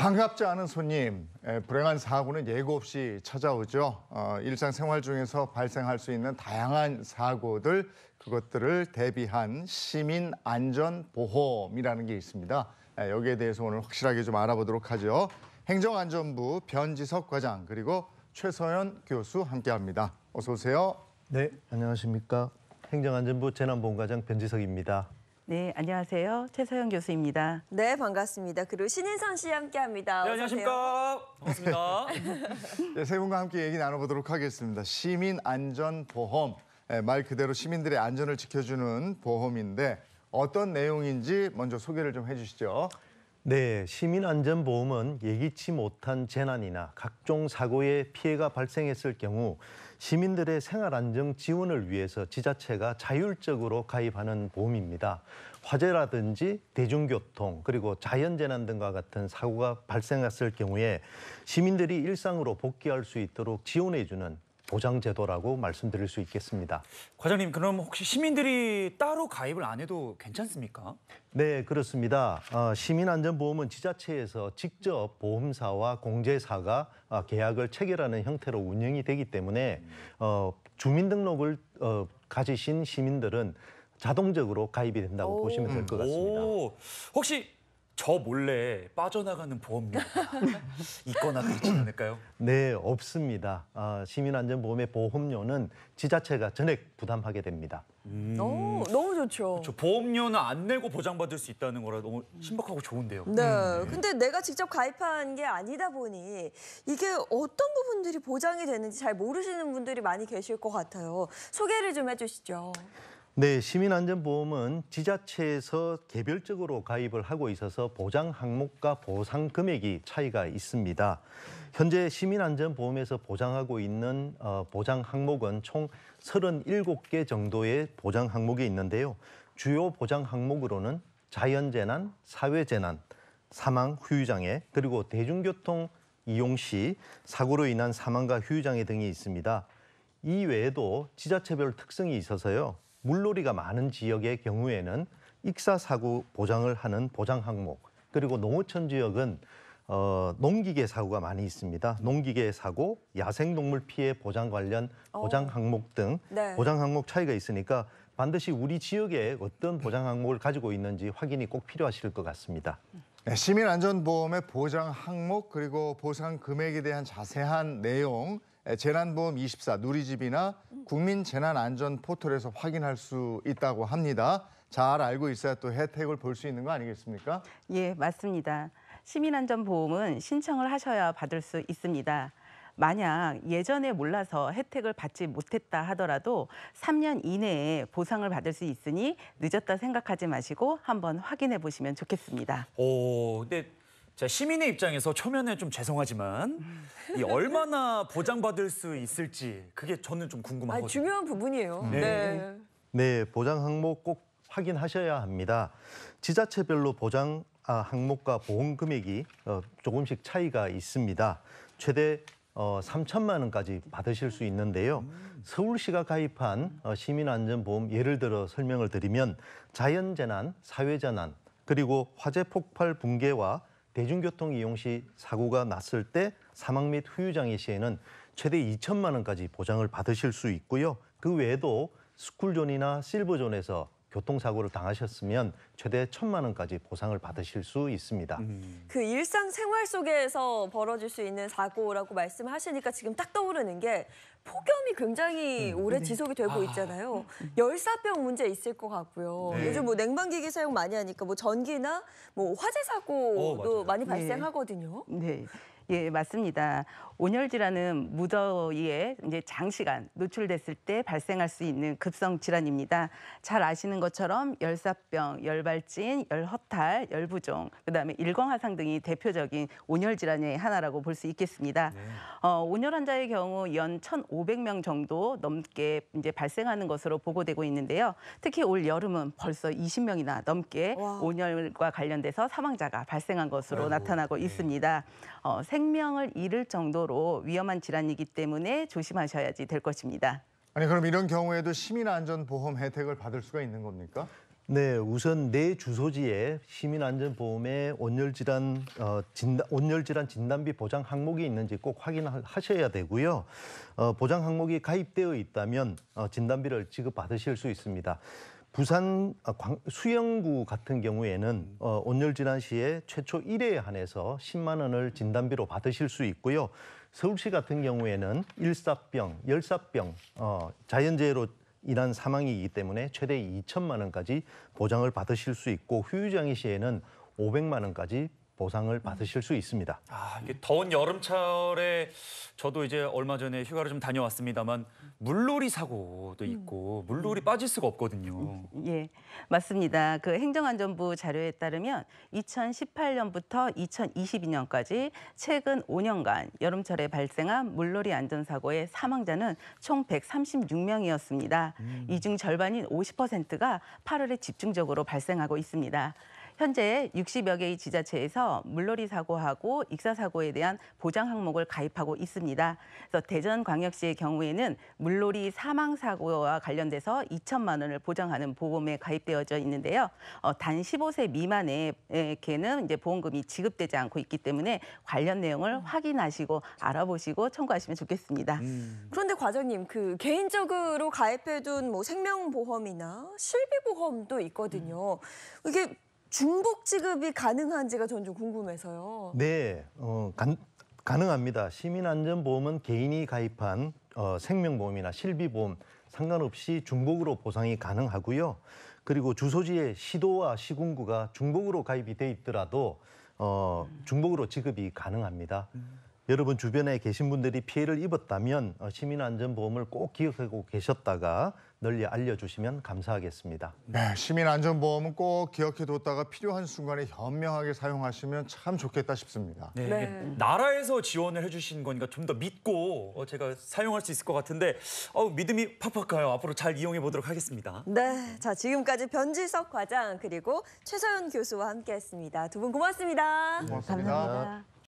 반갑지 않은 손님, 예, 불행한 사고는 예고 없이 찾아오죠. 어, 일상생활 중에서 발생할 수 있는 다양한 사고들, 그것들을 대비한 시민안전보험이라는 게 있습니다. 예, 여기에 대해서 오늘 확실하게 좀 알아보도록 하죠. 행정안전부 변지석 과장 그리고 최서연 교수 함께합니다. 어서 오세요. 네, 안녕하십니까. 행정안전부 재난본과장 변지석입니다. 네, 안녕하세요. 최서영 교수입니다. 네, 반갑습니다. 그리고 신인선 씨 함께합니다. 네, 안녕하십니까. 반갑습니다. 네, 세 분과 함께 얘기 나눠보도록 하겠습니다. 시민 안전 보험. 네, 말 그대로 시민들의 안전을 지켜주는 보험인데 어떤 내용인지 먼저 소개를 좀 해주시죠. 네, 시민안전보험은 예기치 못한 재난이나 각종 사고의 피해가 발생했을 경우 시민들의 생활안정 지원을 위해서 지자체가 자율적으로 가입하는 보험입니다. 화재라든지 대중교통 그리고 자연재난 등과 같은 사고가 발생했을 경우에 시민들이 일상으로 복귀할 수 있도록 지원해주는 보장 제도라고 말씀드릴 수 있겠습니다. 과장님 그럼 혹시 시민들이 따로 가입을 안 해도 괜찮습니까? 네 그렇습니다. 어, 시민안전보험은 지자체에서 직접 보험사와 공제사가 어, 계약을 체결하는 형태로 운영이 되기 때문에 어, 주민등록을 어, 가지신 시민들은 자동적으로 가입이 된다고 보시면 될 것 같습니다. 오, 혹시 저 몰래 빠져나가는 보험료가 있거나 그렇지 않을까요? 네, 없습니다. 아, 시민안전보험의 보험료는 지자체가 전액 부담하게 됩니다. 너무 음. 어, 너무 좋죠. 저 그렇죠. 보험료는 안 내고 보장받을 수 있다는 거라 너무 신박하고 좋은데요. 네. 음. 근데 내가 직접 가입한 게 아니다 보니 이게 어떤 부분들이 보장이 되는지 잘 모르시는 분들이 많이 계실 것 같아요. 소개를 좀 해주시죠. 네, 시민안전보험은 지자체에서 개별적으로 가입을 하고 있어서 보장 항목과 보상 금액이 차이가 있습니다. 현재 시민안전보험에서 보장하고 있는 어, 보장 항목은 총 37개 정도의 보장 항목이 있는데요. 주요 보장 항목으로는 자연재난, 사회재난, 사망, 후유장애, 그리고 대중교통 이용 시 사고로 인한 사망과 후유장애 등이 있습니다. 이외에도 지자체별 특성이 있어서요. 물놀이가 많은 지역의 경우에는 익사 사고 보장을 하는 보장 항목 그리고 농어촌 지역은 어, 농기계 사고가 많이 있습니다. 농기계 사고, 야생동물 피해 보장 관련 어. 보장 항목 등 네. 보장 항목 차이가 있으니까 반드시 우리 지역에 어떤 보장 항목을 가지고 있는지 확인이 꼭 필요하실 것 같습니다. 네, 시민안전보험의 보장 항목 그리고 보상 금액에 대한 자세한 내용 재난보험 24 누리집이나 국민 재난안전 포털에서 확인할 수 있다고 합니다. 잘 알고 있어야 또 혜택을 볼 수 있는 거 아니겠습니까? 예, 맞습니다. 시민안전보험은 신청을 하셔야 받을 수 있습니다. 만약 예전에 몰라서 혜택을 받지 못했다 하더라도 3년 이내에 보상을 받을 수 있으니 늦었다 생각하지 마시고 한번 확인해 보시면 좋겠습니다. 오, 네. 자, 시민의 입장에서 초면에 좀 죄송하지만 음. 이 얼마나 보장받을 수 있을지 그게 저는 좀 궁금하거든요. 아, 중요한 부분이에요. 네. 네. 네, 보장 항목 꼭 확인하셔야 합니다. 지자체별로 보장 아, 항목과 보험 금액이 어, 조금씩 차이가 있습니다. 최대 어, 3천만 원까지 받으실 수 있는데요. 음. 서울시가 가입한 어, 시민안전보험 예를 들어 설명을 드리면 자연재난, 사회재난, 그리고 화재 폭발 붕괴와 대중교통 이용 시 사고가 났을 때 사망 및 후유 장애 시에는 최대 2천만 원까지 보장을 받으실 수 있고요. 그 외에도 스쿨존이나 실버존에서 교통사고를 당하셨으면 최대 천만 원까지 보상을 받으실 수 있습니다. 음. 그 일상생활 속에서 벌어질 수 있는 사고라고 말씀하시니까 지금 딱 떠오르는 게 폭염이 굉장히 음. 오래 지속이 되고 아. 있잖아요. 음. 열사병 문제 있을 것 같고요. 네. 요즘 뭐 냉방기기 사용 많이 하니까 뭐 전기나 뭐 화재 사고도 어, 많이 네. 발생하거든요. 네. 네. 예, 맞습니다. 온열질환은 무더위에 이제 장시간 노출됐을 때 발생할 수 있는 급성 질환입니다. 잘 아시는 것처럼 열사병, 열발진, 열허탈, 열부종, 그다음에 일광화상 등이 대표적인 온열 질환의 하나라고 볼 수 있겠습니다. 네. 어, 온열 환자의 경우 연 1,500명 정도 넘게 이제 발생하는 것으로 보고되고 있는데요. 특히 올 여름은 벌써 20명이나 넘게 와. 온열과 관련돼서 사망자가 발생한 것으로 아이고, 나타나고 네. 있습니다. 어, 생 생명을 잃을 정도로 위험한 질환이기 때문에 조심하셔야지 될 것입니다. 아니 그럼 이런 경우에도 시민안전보험 혜택을 받을 수가 있는 겁니까? 네, 우선 내 네 주소지에 시민안전보험의 온열질환 어, 진단, 온열질환 진단비 보장 항목이 있는지 꼭 확인하셔야 되고요. 어, 보장 항목이 가입되어 있다면 어, 진단비를 지급받으실 수 있습니다. 부산 아, 광, 수영구 같은 경우에는 어, 온열 질환 시에 최초 1회에 한해서 10만 원을 진단비로 받으실 수 있고요. 서울시 같은 경우에는 일사병, 열사병, 어, 자연재해로 인한 사망이기 때문에 최대 2천만 원까지 보장을 받으실 수 있고 후유장애 시에는 500만 원까지 보상을 받으실 수 있습니다. 아, 이게 더운 여름철에 저도 이제 얼마 전에 휴가를 좀 다녀왔습니다만 물놀이 사고도 음. 있고 물놀이 빠질 수가 없거든요. 예, 맞습니다. 그 행정안전부 자료에 따르면 2018년부터 2022년까지 최근 5년간 여름철에 발생한 물놀이 안전사고의 사망자는 총 136명이었습니다. 음. 이중 절반인 50%가 8월에 집중적으로 발생하고 있습니다. 현재 60여 개의 지자체에서 물놀이 사고하고 익사 사고에 대한 보장 항목을 가입하고 있습니다. 그래서 대전광역시의 경우에는 물놀이 사망 사고와 관련돼서 2천만 원을 보장하는 보험에 가입되어져 있는데요. 어, 단 15세 미만의 개는 이제 보험금이 지급되지 않고 있기 때문에 관련 내용을 음. 확인하시고 알아보시고 청구하시면 좋겠습니다. 음. 그런데 과장님 그 개인적으로 가입해둔 뭐 생명보험이나 실비보험도 있거든요. 음. 이게 중복 지급이 가능한지가 전 좀 궁금해서요. 네, 어, 간, 가능합니다. 시민안전보험은 개인이 가입한 어, 생명보험이나 실비보험 상관없이 중복으로 보상이 가능하고요. 그리고 주소지에 시도와 시군구가 중복으로 가입이 돼 있더라도 어, 중복으로 지급이 가능합니다. 음. 여러분 주변에 계신 분들이 피해를 입었다면 어, 시민안전보험을 꼭 기억하고 계셨다가 널리 알려주시면 감사하겠습니다. 네, 시민안전보험은 꼭 기억해뒀다가 필요한 순간에 현명하게 사용하시면 참 좋겠다 싶습니다. 네, 네. 나라에서 지원을 해주신 거니까 좀 더 믿고 어, 제가 사용할 수 있을 것 같은데 어 믿음이 팍팍 가요. 앞으로 잘 이용해보도록 하겠습니다. 네, 자 지금까지 변지석 과장 그리고 최서윤 교수와 함께했습니다. 두 분 고맙습니다. 고맙습니다. 감사합니다.